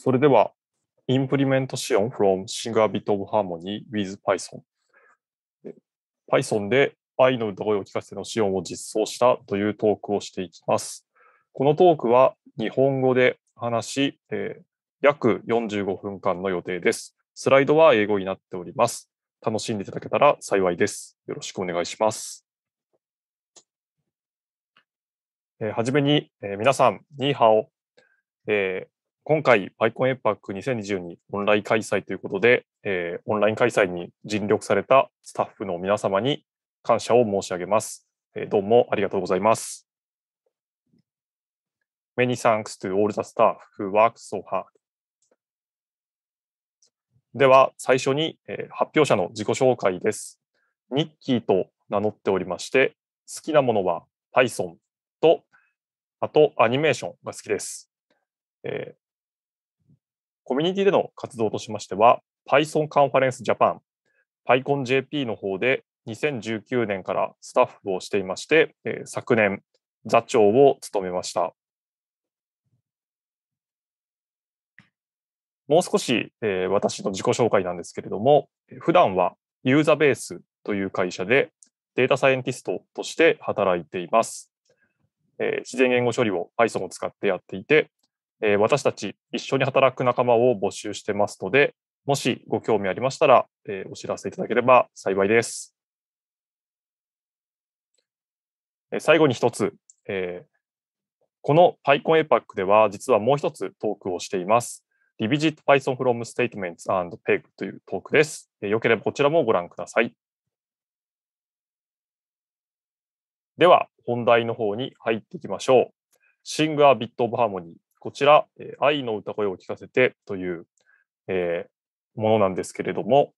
それでは、インプリメントシオン from Singular Bit of Harmony with Python。Python で愛の歌声を聞かせてのシオンを実装したというトークをしていきます。このトークは日本語で話し、えー、約45分間の予定です。スライドは英語になっております。楽しんでいただけたら幸いです。よろしくお願いします。えー、はじめに、えー、皆さん、ニーハオ、えー、今回、パイコンエッパック2022オンライン開催ということで、えー、オンライン開催に尽力されたスタッフの皆様に感謝を申し上げます。えー、どうもありがとうございます。Many thanks to all the staff who worked so hard. では、最初に、えー、発表者の自己紹介です。ニッキーと名乗っておりまして、好きなものは Python と、あとアニメーションが好きです。えー、コミュニティでの活動としましては、Python カンファレンスジャパン、PyConJP の方で2019年からスタッフをしていまして、え昨年、座長を務めました。もう少し、え私の自己紹介なんですけれども、普段はユーザベースという会社でデータサイエンティストとして働いています。え自然言語処理を Python を使ってやっていて、えー、私たち一緒に働く仲間を募集してますので、もしご興味ありましたら、えー、お知らせいただければ幸いです。え最後に一つ、えー、この PyCon APAC では実はもう一つトークをしています。Revisit Python from Statements and Peg というトークです。えー、よければこちらもご覧ください。では、本題の方に入っていきましょう。シングア・ビット・オブ・ハーモニー。こちら、えー、愛の歌声を聞かせてという、えー、ものなんですけれども、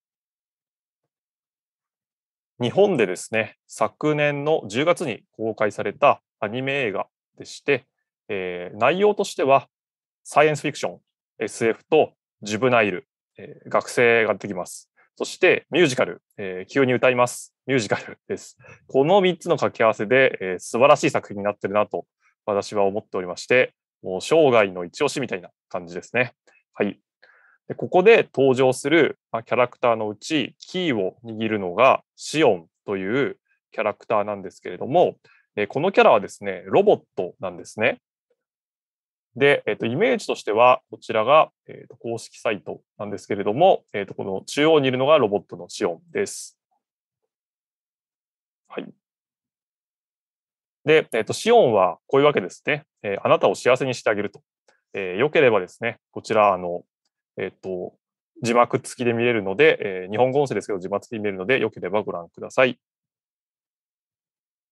日本でですね、昨年の10月に公開されたアニメ映画でして、えー、内容としては、サイエンスフィクション、SF とジュブナイル、えー、学生が出てきます。そしてミュージカル、えー、急に歌います。ミュージカルです。この3つの掛け合わせで、えー、素晴らしい作品になってるなと私は思っておりまして、もう生涯の一押しみたいな感じですね。はい。でここで登場するキャラクターのうち、キーを握るのがシオンというキャラクターなんですけれども、このキャラはですね、ロボットなんですね。で、えっと、イメージとしては、こちらが、えっと、公式サイトなんですけれども、えっと、この中央にいるのがロボットのシオンです。はい。で、えっと、シオンはこういうわけですね。えー、あなたを幸せにしてあげると。えー、よければですね、こちら、あの、えっと、字幕付きで見れるので、えー、日本語音声ですけど、字幕付きで見れるので、よければご覧ください。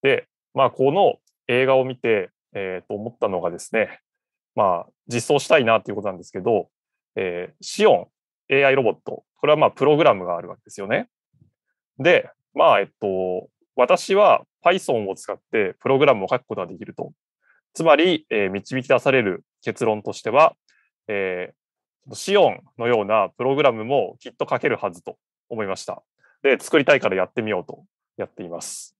で、まあ、この映画を見て、えー、と思ったのがですね、まあ、実装したいなということなんですけど、えー、シオン AI ロボット、これはまあ、プログラムがあるわけですよね。で、まあ、えっと、私は Python を使ってプログラムを書くことができると。つまり、えー、導き出される結論としては、えー、シオンのようなプログラムもきっと書けるはずと思いました。で、作りたいからやってみようとやっています。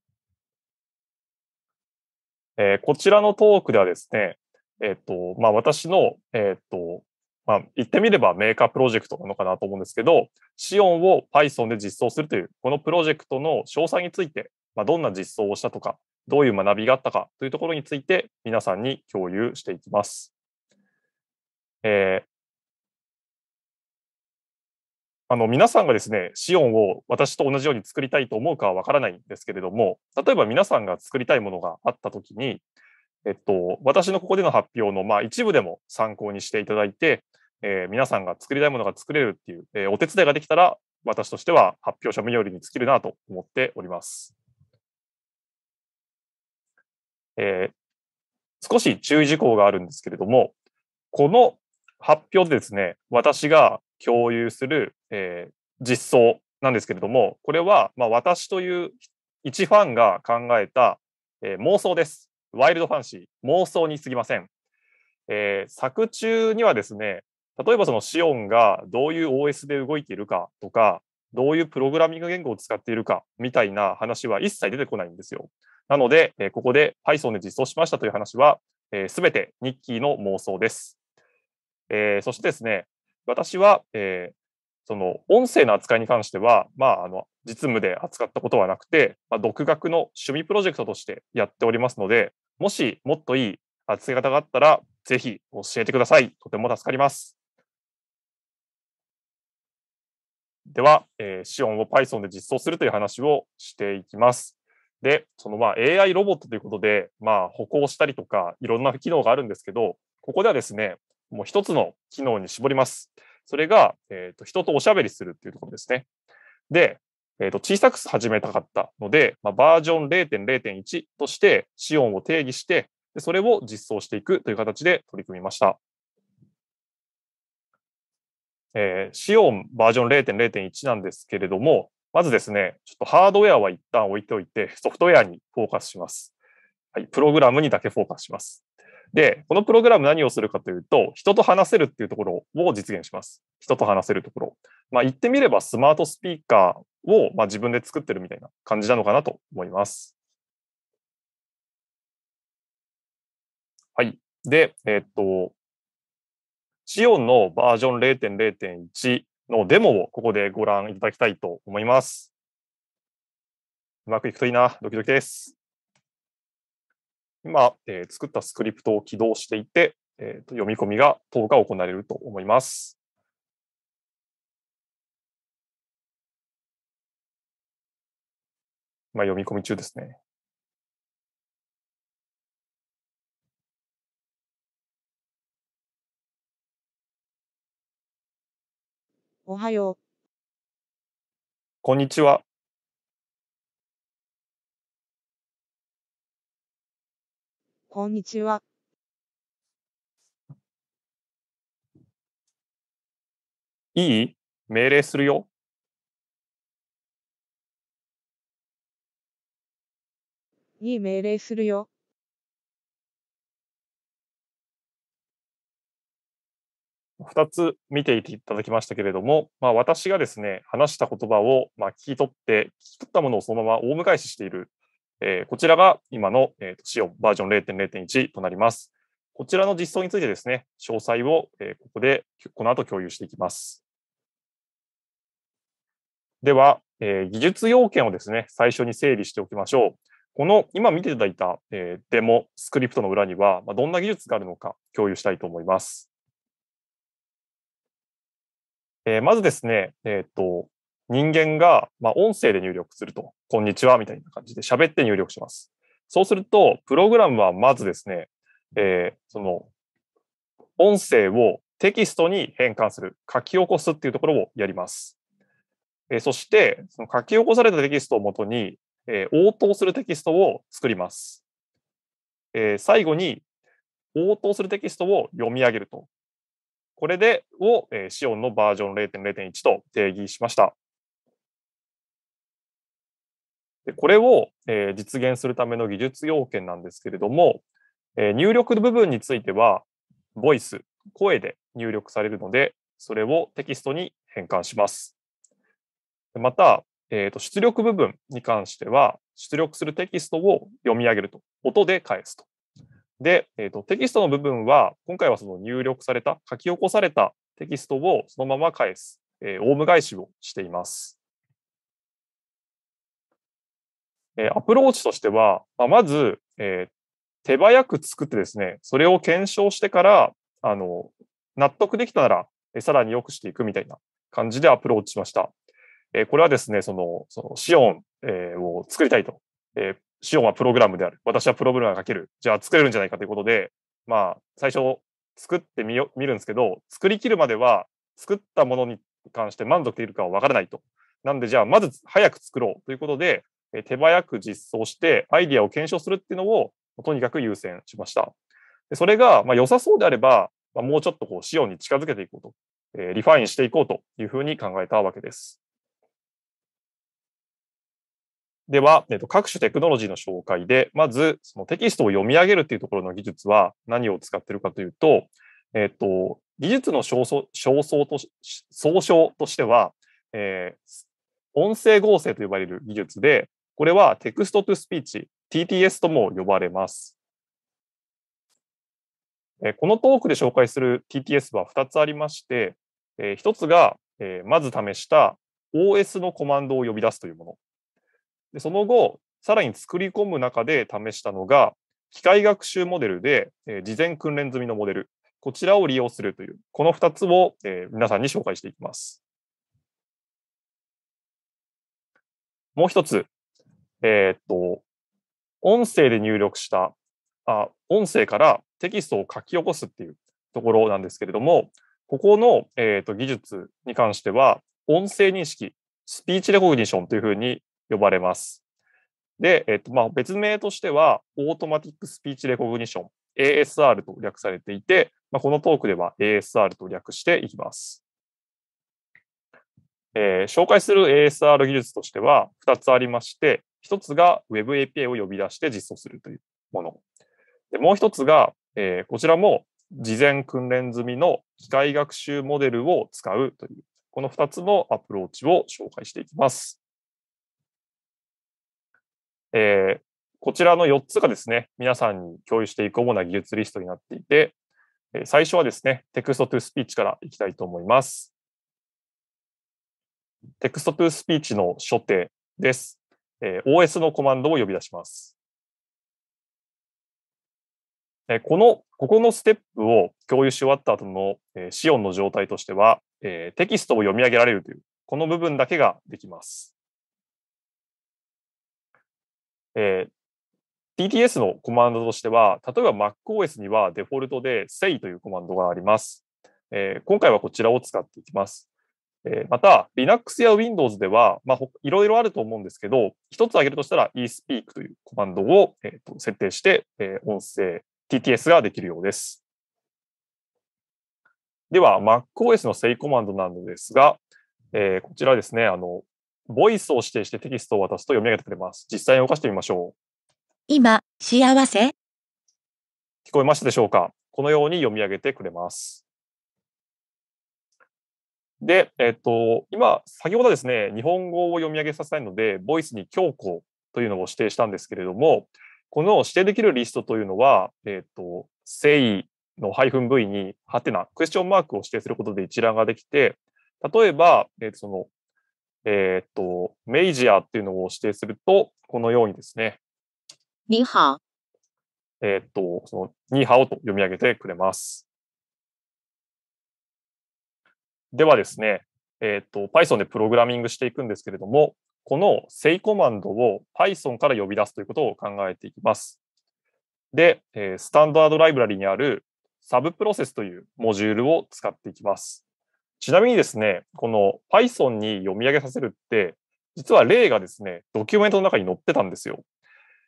えー、こちらのトークではですね、えっ、ー、と、まあ、私の、えっ、ー、と、まあ、言ってみればメーカープロジェクトなのかなと思うんですけど、シオンを Python で実装するという、このプロジェクトの詳細についてまあ、どんな実装をしたとか、どういう学びがあったかというところについて皆さんに共有していきます。えー、あの皆さんがですね、シオンを私と同じように作りたいと思うかはわからないんですけれども、例えば皆さんが作りたいものがあったときに、えっと、私のここでの発表のまあ一部でも参考にしていただいて、えー、皆さんが作りたいものが作れるっていう、えー、お手伝いができたら、私としては発表者無料に尽きるなと思っております。えー、少し注意事項があるんですけれども、この発表でですね、私が共有する、えー、実装なんですけれども、これは、まあ、私という一ファンが考えた、えー、妄想です。ワイルドファンシー、妄想にすぎません。えー、作中にはですね、例えばそのシオンがどういう OS で動いているかとか、どういうプログラミング言語を使っているかみたいな話は一切出てこないんですよ。なので、えここで Python で実装しましたという話は、す、べ、てニッキーの妄想です。えそしてですね、私は、えその音声の扱いに関しては、まあ、あの実務で扱ったことはなくて、まあ、独学の趣味プロジェクトとしてやっておりますので、もしもっといい扱い方があったら、ぜひ教えてください。とても助かります。では、えー、シオンを Python で実装するという話をしていきます。で、そのまあ AI ロボットということで、まあ歩行したりとか、いろんな機能があるんですけど、ここではですね、もう一つの機能に絞ります。それが、えっ、ー、と、人とおしゃべりするっていうところですね。で、えっ、ー、と、小さく始めたかったので、まあ、バージョン0.0.1としてシオンを定義して、でそれを実装していくという形で取り組みました。えー、シオンバージョン0.0.1なんですけれども、まずですね、ちょっとハードウェアは一旦置いておいて、ソフトウェアにフォーカスします。はい、プログラムにだけフォーカスします。で、このプログラム何をするかというと、人と話せるっていうところを実現します。人と話せるところ。まあ、言ってみればスマートスピーカーをまあ自分で作ってるみたいな感じなのかなと思います。はい。で、えー、っと、シオンのバージョン0.0.1のデモをここでご覧いただきたいと思います。うまくいくといいな、ドキドキです。今、えー、作ったスクリプトを起動していて、えー、と読み込みが10日行われると思います。今読み込み中ですね。おはよう。こんにちは。こんにちは。いい命令するよ。いい命令するよ。2つ見ていただきましたけれども、まあ、私がですね、話した言葉をま聞き取って、聞き取ったものをそのままオウム返ししている、えー、こちらが今の、えー、シバージョン0.0.1となります。こちらの実装についてですね、詳細を、えここで、この後共有していきます。では、えー、技術要件をですね、最初に整理しておきましょう。この今見ていただいた、えデモ、スクリプトの裏には、まあ、どんな技術があるのか共有したいと思います。えー、まずですね、えっ、ー、と、人間が、まあ、音声で入力すると、こんにちはみたいな感じで喋って入力します。そうすると、プログラムはまずですね、えー、その、音声をテキストに変換する、書き起こすっていうところをやります。えそして、その書き起こされたテキストをもとに、え応答するテキストを作ります。え最後に、応答するテキストを読み上げると。これでを、えシオンのバージョン0.0.1と定義しました。でこれを、えー、実現するための技術要件なんですけれども、えー、入力部分については、ボイス、声で入力されるので、それをテキストに変換します。また、えー、と出力部分に関しては、出力するテキストを読み上げると、音で返すと。で、えーと、テキストの部分は、今回はその入力された、書き起こされたテキストをそのまま返す、えー、オウム返しをしています。えー、アプローチとしては、まあ、まず、えー、手早く作ってですね、それを検証してから、あの納得できたなら、えー、さらに良くしていくみたいな感じでアプローチしました。えー、これはですね、その、そのシオン、えー、を作りたいと。えーシオはプログラムである。私はプログラムが書ける。じゃあ作れるんじゃないかということで、まあ、最初作ってみよ見るんですけど、作りきるまでは作ったものに関して満足できるかはわからないと。なんで、じゃあまず早く作ろうということで、手早く実装してアイディアを検証するっていうのをとにかく優先しました。でそれがま良さそうであれば、まもうちょっとこう、シオに近づけていこうと、えリファインしていこうというふうに考えたわけです。では、えっと、各種テクノロジーの紹介で、まず、そのテキストを読み上げるっていうところの技術は何を使ってるかというと、えっと、技術の総称と総称としては、えー、音声合成と呼ばれる技術で、これはテクストトゥスピーチ、TTS とも呼ばれます。えー、このトークで紹介する TTS は2つありまして、えー、1つが、えー、まず試した OS のコマンドを呼び出すというもの。でその後、さらに作り込む中で試したのが、機械学習モデルで、えー、事前訓練済みのモデル、こちらを利用するという、この2つを、えー、皆さんに紹介していきます。もう一つ、えー、っと、音声で入力したあ、音声からテキストを書き起こすっていうところなんですけれども、ここの、えーと、と技術に関しては、音声認識、スピーチレコデニションというふうに呼ばれます。で、えっとまあ、別名としては、オートマティックスピーチレコグニション、ASR と略されていて、まあ、このトークでは ASR と略していきます。えー、紹介する ASR 技術としては2つありまして、1つが Web API を呼び出して実装するというもの。でもう1つが、えー、こちらも事前訓練済みの機械学習モデルを使うという、この2つのアプローチを紹介していきます。えー、こちらの4つがですね、皆さんに共有していく主な技術リストになっていて、え最初はですね、テクストトゥスピーチからいきたいと思います。テクストトゥスピーチの初手です。えー、OS のコマンドを呼び出します。えこの、ここのステップを共有し終わった後の、えー、シオンの状態としては、えー、テキストを読み上げられるという、この部分だけができます。えー、TTS のコマンドとしては、例えば MacOS にはデフォルトで say というコマンドがあります。えー、今回はこちらを使っていきます。えー、また、Linux や Windows では、まあ、いろいろあると思うんですけど、一つ挙げるとしたら eSpeak というコマンドを、えー、と設定して、えー、音声、TTS ができるようです。では、MacOS の say コマンドなのですが、えー、こちらですね、あの、ボイスを指定してテキストを渡すと読み上げてくれます。実際に動かしてみましょう。今、幸せ聞こえましたでしょうかこのように読み上げてくれます。で、えっと、今、先ほどですね、日本語を読み上げさせたいので、ボイスに強行というのを指定したんですけれども、この指定できるリストというのは、えっと、正意の配分 V に、ハテナ、クエスチョンマークを指定することで一覧ができて、例えば、えっと、そのえー、っと、メイジアっていうのを指定すると、このようにですね。ニハオ。えー、っと、その、ニハオと読み上げてくれます。ではですね、えー、っと、Python でプログラミングしていくんですけれども、この say コマンドを Python から呼び出すということを考えていきます。で、えー、スタンダードライブラリにあるサブプロセスというモジュールを使っていきます。ちなみにですね、この Python に読み上げさせるって、実は例がですね、ドキュメントの中に載ってたんですよ。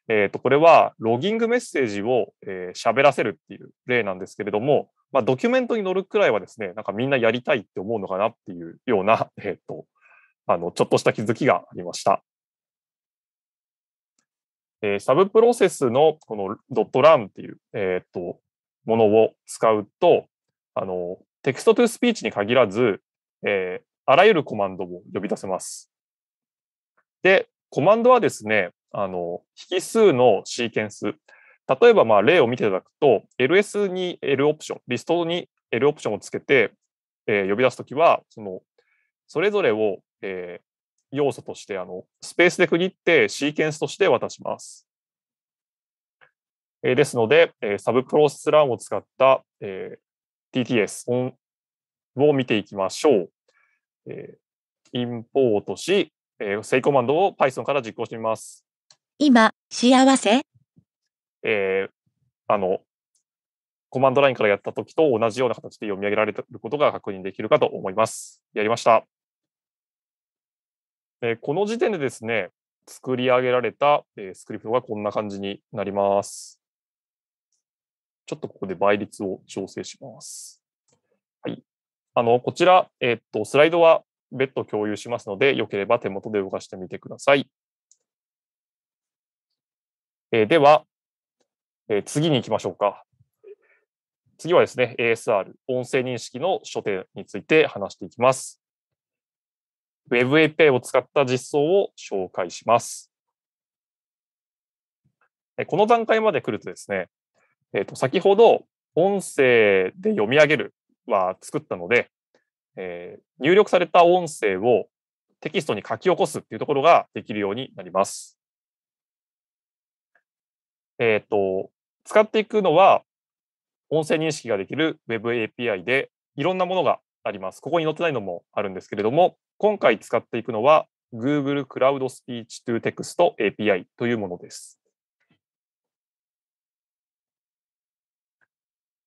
えっ、ー、と、これはロギングメッセージを喋、えー、らせるっていう例なんですけれども、まあ、ドキュメントに載るくらいはですね、なんかみんなやりたいって思うのかなっていうような、えっ、ー、と、あの、ちょっとした気づきがありました。えー、サブプロセスのこのドットランっていう、えっ、ー、と、ものを使うと、あの、テクストトゥースピーチに限らず、えー、あらゆるコマンドを呼び出せます。で、コマンドはですね、あの、引数のシーケンス。例えば、まあ、例を見ていただくと、ls に l オプション、リストに l オプションをつけて、えー、呼び出すときは、その、それぞれを、えー、要素として、あの、スペースで区切ってシーケンスとして渡します。えー、ですので、えー、サブプロセスランを使った、えー、TTS を見ていきましょう。えー、インポートし、えー、正コマンドを Python から実行してみます。今、幸せえー、あの、コマンドラインからやったときと同じような形で読み上げられることが確認できるかと思います。やりました。えー、この時点でですね、作り上げられた、えー、スクリプトがこんな感じになります。ちょっとここで倍率を調整します。はい。あの、こちら、えっ、と、スライドは別途共有しますので、よければ手元で動かしてみてください。えー、では、えー、次に行きましょうか。次はですね、ASR、音声認識の書店について話していきます。Web API を使った実装を紹介します。この段階まで来るとですね、えっ、ー、と、先ほど音声で読み上げるは作ったので、えー、入力された音声をテキストに書き起こすっていうところができるようになります。えっ、ー、と、使っていくのは、音声認識ができる Web API でいろんなものがあります。ここに載ってないのもあるんですけれども、今回使っていくのは Google Cloud Speech to Text API というものです。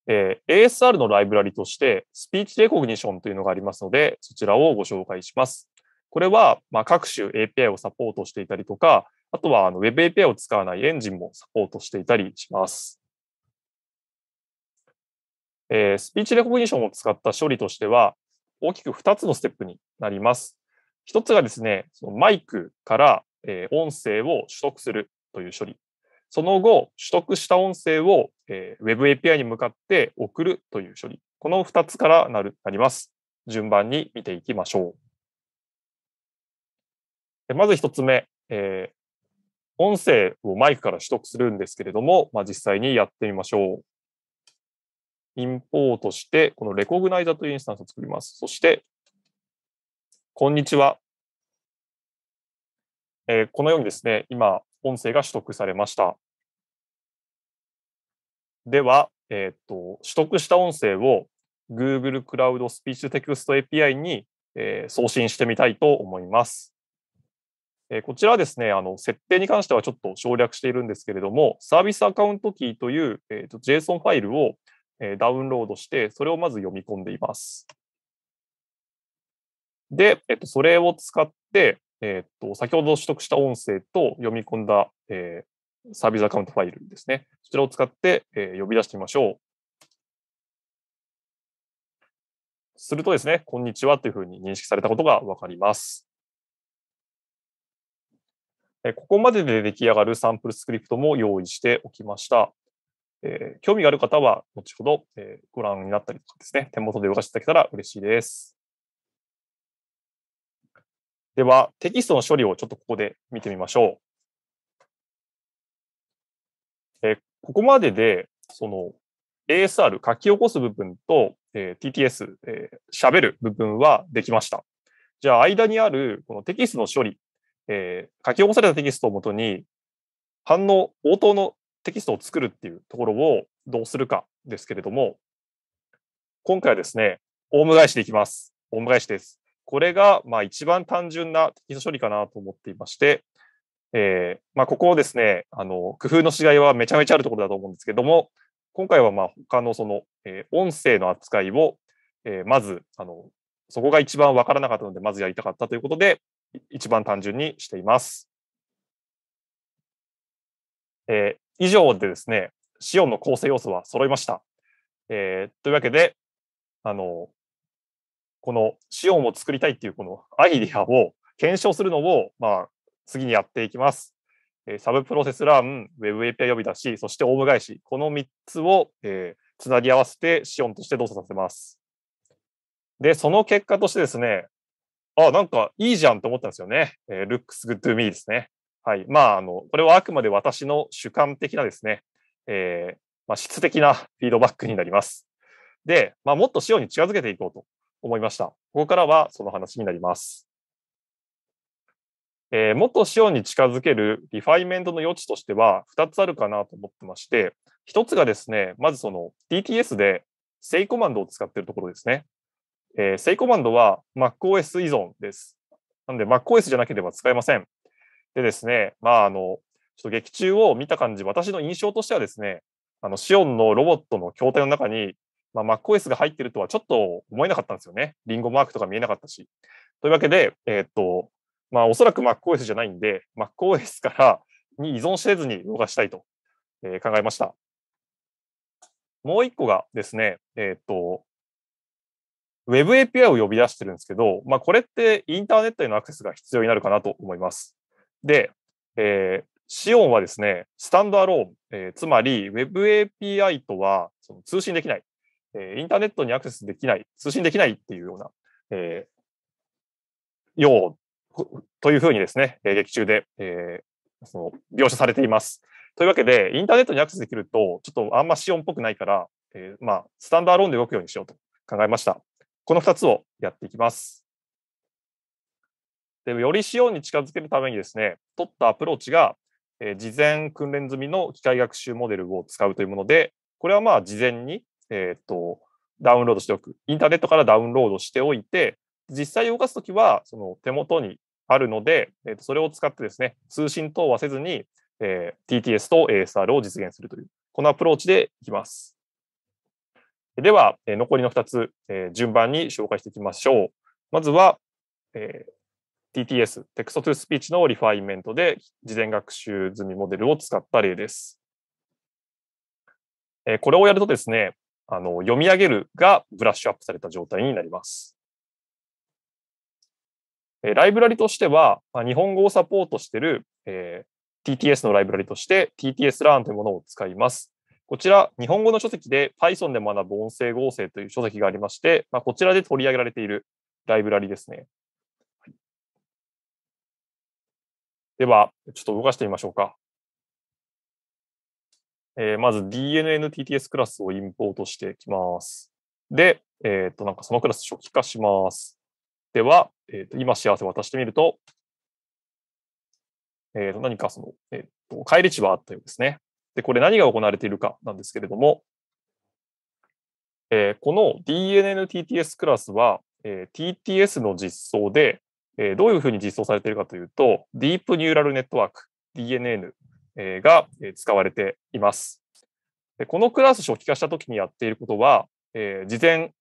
えー、ASR のライブラリとして、スピーチレコグニションというのがありますので、そちらをご紹介します。これは、まあ、各種 API をサポートしていたりとか、あとはあの Web API を使わないエンジンもサポートしていたりします。えー、スピーチレコグニションを使った処理としては、大きく2つのステップになります。1つがですね、そのマイクから、えー、音声を取得するという処理。その後、取得した音声を、え Web API に向かって送るという処理。この2つからなるなります。順番に見ていきましょう。まず1つ目、えー、音声をマイクから取得するんですけれども、まあ、実際にやってみましょう。インポートして、このレコグナイザーというインスタンスを作ります。そして、こんにちは。えー、このようにですね、今、音声が取得されました。では、えー、っと、取得した音声を Google クラウドスピーチテクスト API に、えー、送信してみたいと思います。えー、こちらですねあの、設定に関してはちょっと省略しているんですけれども、サービスアカウントキーという、えー、と JSON ファイルを、えー、ダウンロードして、それをまず読み込んでいます。で、えっと、それを使って、えっと、先ほど取得した音声と読み込んだ、えー、サービスアカウントファイルですね。そちらを使って、えー、呼び出してみましょう。するとですね、こんにちはというふうに認識されたことがわかります。ここまでで出来上がるサンプルスクリプトも用意しておきました。えー、興味がある方は、後ほど、えー、ご覧になったりとかですね、手元で動かしていただけたら嬉しいです。では、テキストの処理をちょっとここで見てみましょう。えここまでで、その ASR 書き起こす部分と、えー、TTS 喋、えー、る部分はできました。じゃあ、間にあるこのテキストの処理、えー、書き起こされたテキストをもとに、反応、応答のテキストを作るっていうところをどうするかですけれども、今回はですね、オウム返しでいきます。オウム返しです。これが、まあ、一番単純な適度処理かなと思っていまして、えー、まあ、ここをですね、あの、工夫の違いはめちゃめちゃあるところだと思うんですけども、今回は、まあ、他のその、えー、音声の扱いを、えー、まず、あの、そこが一番わからなかったので、まずやりたかったということで、一番単純にしています。えー、以上でですね、シオンの構成要素は揃いました。えー、というわけで、あの、このシオンを作りたいっていうこのアイディアを検証するのを、まあ、次にやっていきます。えサブプロセスラン、Web API 呼び出し、そしてオウム返し、この3つを、えー、つなぎ合わせてシオンとして動作させます。で、その結果としてですね、あ、なんかいいじゃんと思ったんですよね。えー、looks good to me ですね。はい。まあ、あの、これはあくまで私の主観的なですね、えー、まあ、質的なフィードバックになります。で、まあ、もっと塩に近づけていこうと思いました。ここからはその話になります。えー、もっと資本に近づけるリファイメントの余地としては2つあるかなと思ってまして、1つがですね、まずその DTS で正コマンドを使っているところですね。えー、正コマンドは MacOS 依存です。なので MacOS じゃなければ使えません。でですね、まああの、ちょっと劇中を見た感じ、私の印象としてはですね、あの、シオンのロボットの筐体の中にまあ、MacOS が入ってるとはちょっと思えなかったんですよね。リンゴマークとか見えなかったし。というわけで、えー、っと、まあ、おそらく MacOS じゃないんで、MacOS からに依存せずに動かしたいと、えー、考えました。もう一個がですね、えー、っと、Web API を呼び出してるんですけど、まあ、これってインターネットへのアクセスが必要になるかなと思います。で、えー、シオンはですね、スタンドアローン、えー、つまり Web API とはその通信できない。えインターネットにアクセスできない、通信できないっていうような、えー、よう、というふうにですね、劇中で、えー、その描写されています。というわけで、インターネットにアクセスできると、ちょっとあんまオンっぽくないから、えー、まあ、スタンダーローンで動くようにしようと考えました。この2つをやっていきます。で、よりオンに近づけるためにですね、取ったアプローチが、えー、事前訓練済みの機械学習モデルを使うというもので、これはまあ事前にえっ、ー、と、ダウンロードしておく。インターネットからダウンロードしておいて、実際動かすときは、その手元にあるので、えー、とそれを使ってですね、通信等はせずに、えー、TTS と ASR を実現するという、このアプローチでいきます。では、え残りの2つ、えー、順番に紹介していきましょう。まずは、えー、TTS、テクスト s p スピーチのリファイメントで事前学習済みモデルを使った例です。えー、これをやるとですね、あの、読み上げるがブラッシュアップされた状態になります。えライブラリとしては、まあ、日本語をサポートしている、えー、TTS のライブラリとして TTSLearn というものを使います。こちら、日本語の書籍で Python で学ぶ音声合成という書籍がありまして、まあ、こちらで取り上げられているライブラリですね。では、ちょっと動かしてみましょうか。えー、まず DNNTTS クラスをインポートしていきます。で、えっ、と、なんかそのクラス初期化します。では、えっ、と、今幸せ渡してみると、えっ、と、何かその、えっ、と、返り値はあったようですね。で、これ何が行われているかなんですけれども、えこの DNNTTS クラスは、え TTS の実装で、えどういうふうに実装されているかというと、ディープニューラルネットワーク、DNN が使われています。でこのクラス初期化した時にやっていることは、え事前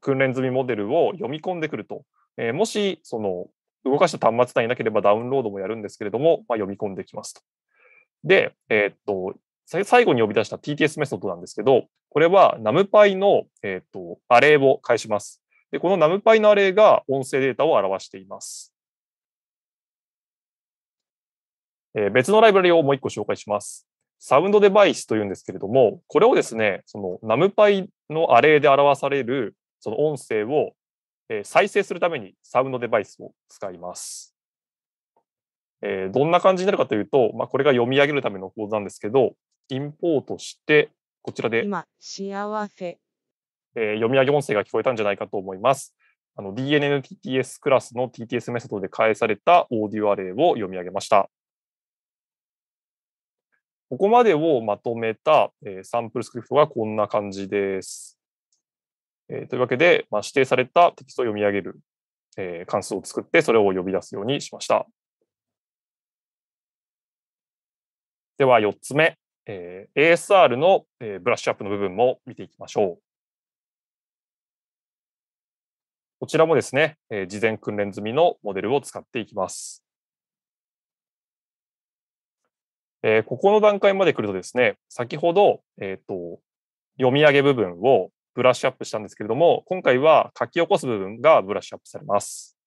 訓練済みモデルを読み込んでくると、えもしその動かした端末単位なければダウンロードもやるんですけれども、まあ、読み込んできますと。で、えー、っと、最後に呼び出した TTS メソッドなんですけど、これは NumPy の、えー、っとアレイを返します。で、この NumPy のアレイが音声データを表しています。えー、別のライブラリをもう一個紹介します。サウンドデバイスというんですけれども、これをですね、そのナムパイのアレイで表されるその音声を、えー、再生するためにサウンドデバイスを使います。えー、どんな感じになるかというと、まあ、これが読み上げるための構図なんですけど、インポートして、こちらで、今、幸せ。えー、読み上げ音声が聞こえたんじゃないかと思います。DNNTTS クラスの TTS メソッドで返されたオーディオアレイを読み上げました。ここまでをまとめた、えサンプルスクリプトがこんな感じです。えというわけで、ま指定されたテキストを読み上げる、え関数を作って、それを呼び出すようにしました。では4つ目、え ASR の、えブラッシュアップの部分も見ていきましょう。こちらもですね、え事前訓練済みのモデルを使っていきます。えー、ここの段階まで来るとですね、先ほど、えっ、ー、と、読み上げ部分をブラッシュアップしたんですけれども、今回は書き起こす部分がブラッシュアップされます。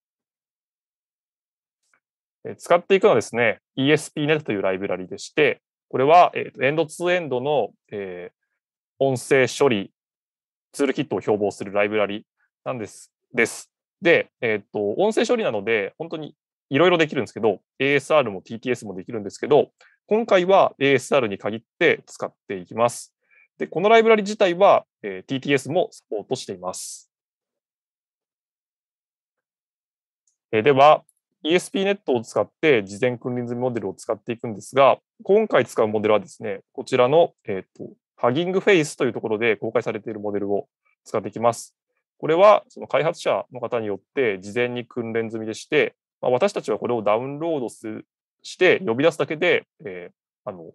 えー、使っていくのはですね、ESPNet というライブラリでして、これは、えーと、エンドツーエンドの、えー、音声処理ツールキットを標榜するライブラリなんです。です。で、えっ、ー、と、音声処理なので、本当にいろいろできるんですけど、ASR も TTS もできるんですけど、今回は ASR に限って使っていきます。で、このライブラリ自体は、えー、TTS もサポートしています。えー、では、ESPNet を使って事前訓練済みモデルを使っていくんですが、今回使うモデルはですね、こちらの、えーと、ハギングフェイスというところで公開されているモデルを使っていきます。これはその開発者の方によって事前に訓練済みでして、まあ、私たちはこれをダウンロードすして呼び出すだけで、えー、あの、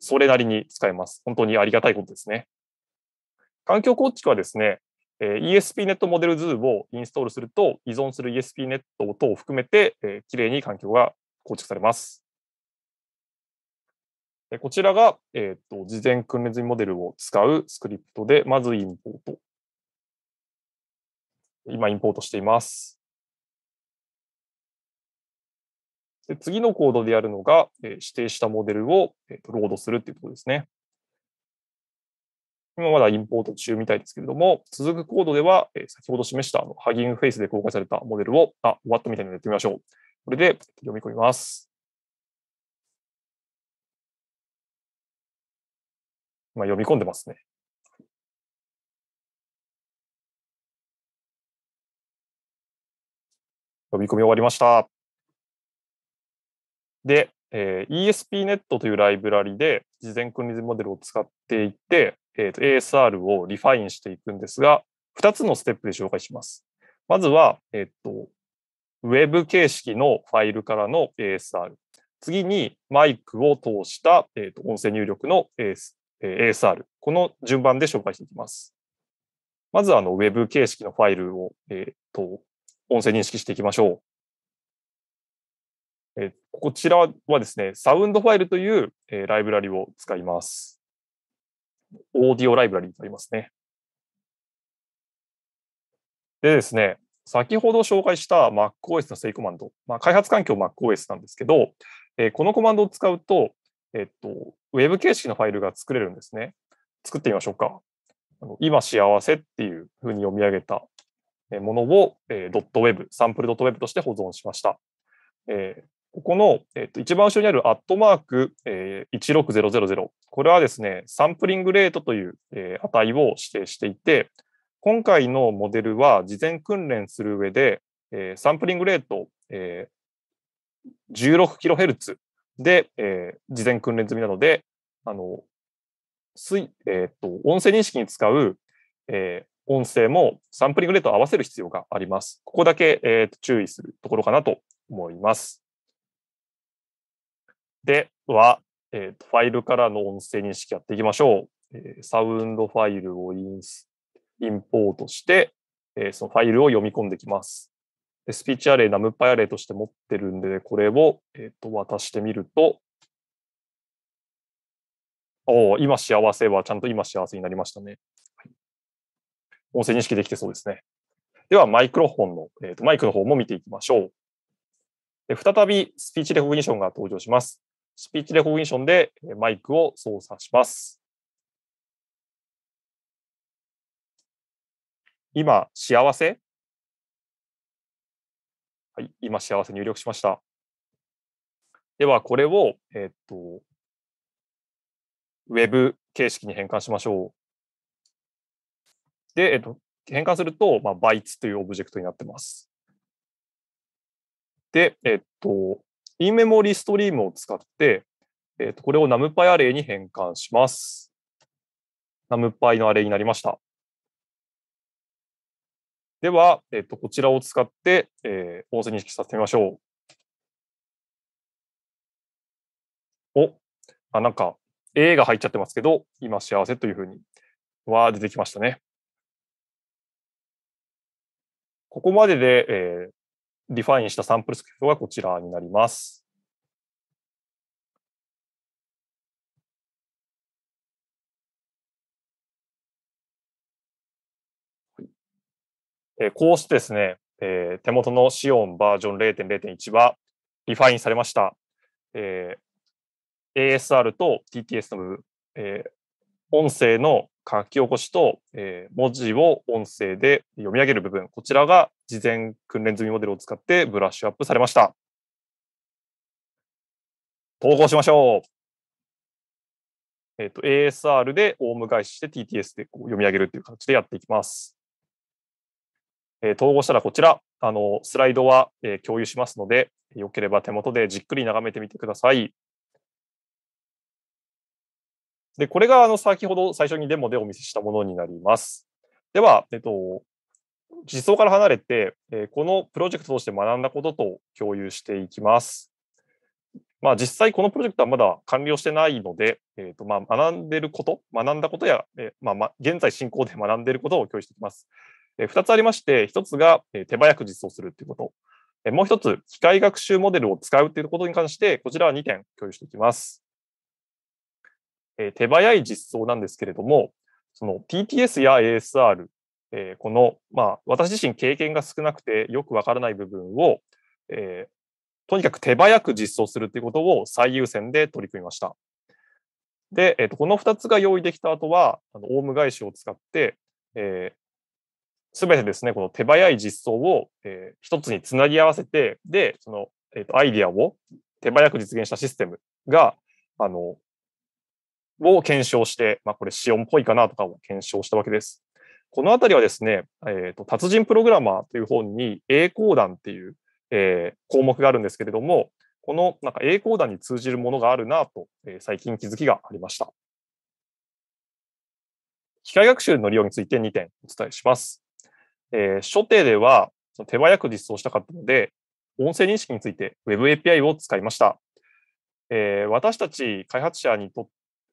それなりに使えます。本当にありがたいことですね。環境構築はですね、ESPNet モデル図をインストールすると、依存する ESPNet 等を含めて、えー、きれいに環境が構築されます。こちらが、えっ、ー、と事前訓練済みモデルを使うスクリプトで、まずインポート。今、インポートしています。で次のコードでやるのが、え指定したモデルを、えー、ロードするっていうところですね。今まだインポート中みたいですけれども、続くコードでは、え先ほど示したあのハギングフェイスで公開されたモデルを、あ、終わったみたいなのでやってみましょう。これで読み込みます。今読み込んでますね。読み込み終わりました。で、えー、ESPNet というライブラリで事前訓練モデルを使っていって、えー、と ASR をリファインしていくんですが、2つのステップで紹介します。まずは、えっ、と、ウェブ形式のファイルからの ASR。次にマイクを通した、えー、と音声入力の AS ASR。この順番で紹介していきます。まずあのウェブ形式のファイルを、えー、と音声認識していきましょう。えこちらはですね、サウンドファイルという、えライブラリを使います。オーディオライブラリになりますね。でですね、先ほど紹介した MacOS の正コマンド、まあ、開発環境 MacOS なんですけど、えこのコマンドを使うと、えっと、ウェブ形式のファイルが作れるんですね。作ってみましょうか。今幸せっていうふうに読み上げたものを、えー、.web、サンプル .web として保存しました。えー、ここの、えっと、一番後ろにあるアットマーク、えー、16000、これはですね、サンプリングレートという、えー、値を指定していて、今回のモデルは事前訓練する上で、えー、サンプリングレート、えー、16kHz で、えー、事前訓練済みなので、あの、水えっと音声認識に使う、え音声もサンプリングレートを合わせる必要があります。ここだけ、えー、注意するところかなと思います。では、えー、ファイルからの音声認識やっていきましょう。えー、サウンドファイルをインインポートして、えー、そのファイルを読み込んできます。スピーチアレイ、ナムパイアレイとして持ってるんで、これを、えー、と渡してみると、おお、今幸せはちゃんと今幸せになりましたね。はい、音声認識できてそうですね。では、マイクロフォンの、えーと、マイクの方も見ていきましょう。再びスピーチレコグニションが登場します。スピーチレコグニションでマイクを操作します。今、幸せはい、今、幸せ入力しました。では、これを、えっ、と、ウェブ形式に変換しましょう。で、えっ、と、変換すると、まあ、バイツというオブジェクトになってます。で、えっ、と、インメモリストリームを使って、えー、とこれを NumPy アレイに変換します。NumPy のアレイになりました。では、えー、とこちらを使って、えー、音声認識させてみましょう。おあ、なんか A が入っちゃってますけど、今幸せというふうにわは出てきましたね。ここまでで、えー、ディファインしたサンプルスクリプトがこちらになります。えこうしてですね、えー、手元のシオンバージョン0.0.1はリファインされました。えー、ASR と TTS の部分、えー、音声の書き起こしと、えー、文字を音声で読み上げる部分、こちらが事前訓練済みモデルを使ってブラッシュアップされました。投稿しましょう。えっ、ー、と、ASR でオウム返しして TTS でこう読み上げるっていう形でやっていきます。えー、統合したらこちら、あの、スライドは、えー、共有しますので、よければ手元でじっくり眺めてみてください。で、これがあの先ほど最初にデモでお見せしたものになります。では、えっと、実装から離れて、えこのプロジェクトとして学んだことと共有していきます。まあ、実際このプロジェクトはまだ完了してないので、えーとまあ、学んでること、学んだことや、えまあ、ま現在進行で学んでいることを共有していきます。え2つありまして、1つが手早く実装するということ、えもう1つ、機械学習モデルを使うということに関して、こちらは2点共有していきます。え手早い実装なんですけれども、その TTS や ASR、えこの、まあ、私自身経験が少なくてよくわからない部分を、えとにかく手早く実装するということを最優先で取り組みました。で、えー、とこの2つが用意できた後は、あのオウム返しを使って、えー、全てですね、この手早い実装を、えー、1つにつなぎ合わせて、で、その、えー、とアイディアを手早く実現したシステムが、あのを検証して、まあ、これ、資音っぽいかなとかを検証したわけです。このあたりはですね、えーと、達人プログラマーという本に、栄光団っていう、えー、項目があるんですけれども、このなんか栄光団に通じるものがあるなと、えー、最近気づきがありました。機械学習の利用について2点お伝えします。えー、初手では手早く実装したかったので、音声認識について Web API を使いました。えー、私たち開発者にとっ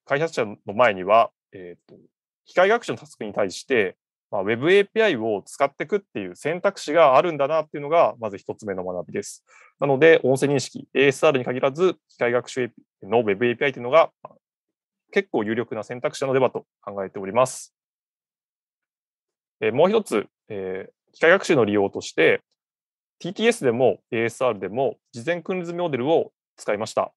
開発者の前には、えーと、機械学習のタスクに対して、まあ、Web API を使っていくっていう選択肢があるんだなっていうのが、まず一つ目の学びです。なので、音声認識、ASR に限らず、機械学習の Web API というのが、結構有力な選択肢なのではと考えております。えー、もう一つ、えー、機械学習の利用として、TTS でも ASR でも事前訓練モデルを使いました。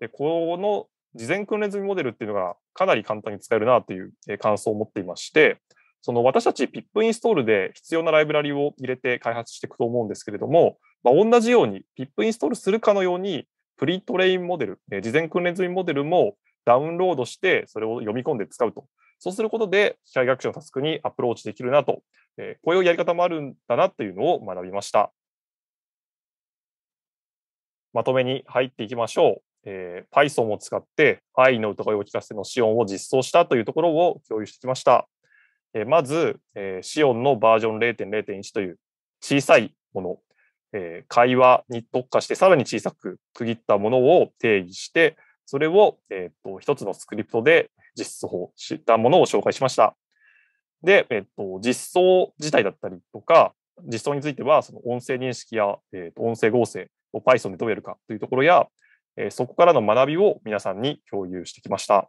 でこの事前訓練済みモデルっていうのがかなり簡単に使えるなという感想を持っていまして、その私たち PIP インストールで必要なライブラリを入れて開発していくと思うんですけれども、まあ、同じように PIP インストールするかのように、プリトレインモデル、事前訓練済みモデルもダウンロードして、それを読み込んで使うと。そうすることで、機械学習のタスクにアプローチできるなと、えこういうやり方もあるんだなというのを学びました。まとめに入っていきましょう。えー、Python を使って愛の歌声を聞かせてのシオンを実装したというところを共有してきました。えー、まず、えー、シオンのバージョン0.0.1という小さいもの、えー、会話に特化してさらに小さく区切ったものを定義して、それを、えーと、一つのスクリプトで実装したものを紹介しました。で、えーと、実装自体だったりとか、実装についてはその音声認識や、えーと音声合成を Python でどうやるかというところや、えそこからの学びを皆さんに共有してきました。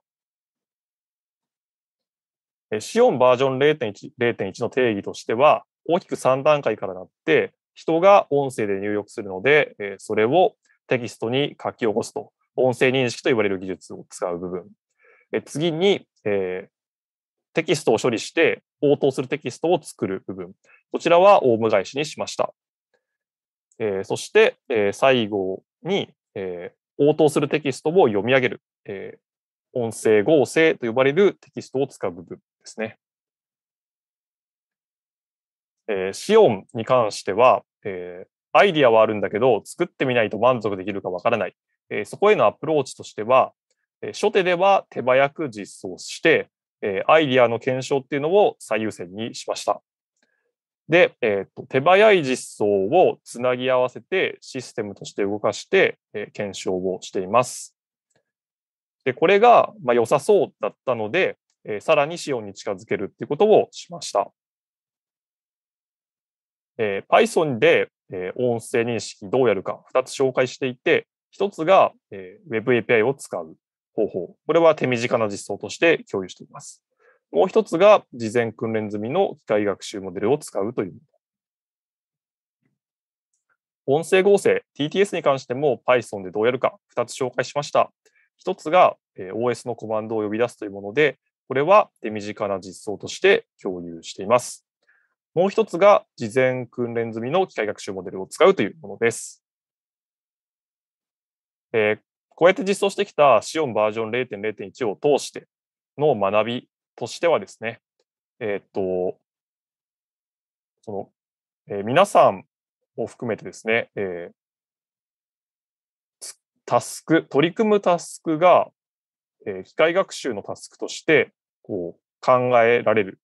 シオンバージョン0.1 0.1の定義としては、大きく3段階からなって、人が音声で入力するので、それをテキストに書き起こすと、音声認識と言われる技術を使う部分。次に、えテキストを処理して応答するテキストを作る部分。こちらはオウム返しにしました。えそして、え最後に、え応答するテキストを読み上げる、えー、音声合成と呼ばれるテキストを使う部分ですね。えー、シオンに関しては、えー、アイディアはあるんだけど、作ってみないと満足できるかわからない。えー、そこへのアプローチとしては、えー、初手では手早く実装して、えー、アイディアの検証っていうのを最優先にしました。で、えーと、手早い実装をつなぎ合わせてシステムとして動かして、えー、検証をしています。で、これが、まあ、良さそうだったので、えー、さらに仕様に近づけるっていうことをしました。えー、Python で、えー、音声認識どうやるか2つ紹介していて、1つが、えー、Web API を使う方法。これは手短な実装として共有しています。もう一つが事前訓練済みの機械学習モデルを使うという音声合成、TTS に関しても Python でどうやるか2つ紹介しました。1つが OS のコマンドを呼び出すというもので、これは手短な実装として共有しています。もう1つが事前訓練済みの機械学習モデルを使うというものです。えこうやって実装してきたシオ o n バージョン0.0.1を通しての学びとしてはですね、えっと、その、え皆さんを含めてですね、えタスク、取り組むタスクが、え機械学習のタスクとしてこう考えられる、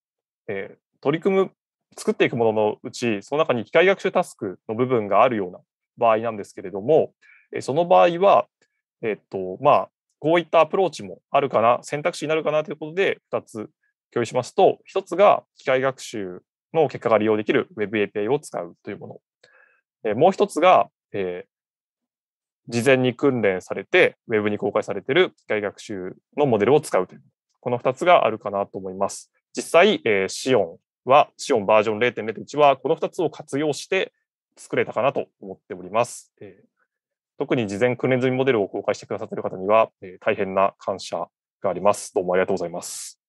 え取り組む、作っていくもののうち、その中に機械学習タスクの部分があるような場合なんですけれども、えその場合は、えっと、まあ、こういったアプローチもあるかな、選択肢になるかなということで、2つ共有しますと、1つが機械学習の結果が利用できる Web API を使うというもの。もう1つが、えー、事前に訓練されて Web に公開されている機械学習のモデルを使うという。この2つがあるかなと思います。実際、えー、シオンは、シオンバージョン0.0.1は、この2つを活用して作れたかなと思っております。えー特に事前訓練済みモデルを公開してくださっている方には、えー、大変な感謝があります。どうもありがとうございます。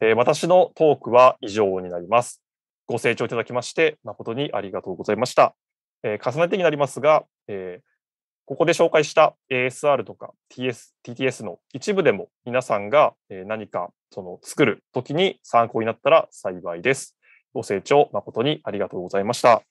えー、私のトークは以上になります。ご清聴いただきまして、誠にありがとうございました。えー、重ねてになりますが、えー、ここで紹介した ASR とか TS TTS の一部でも皆さんが何かその作るときに参考になったら幸いです。ご清聴誠にありがとうございました。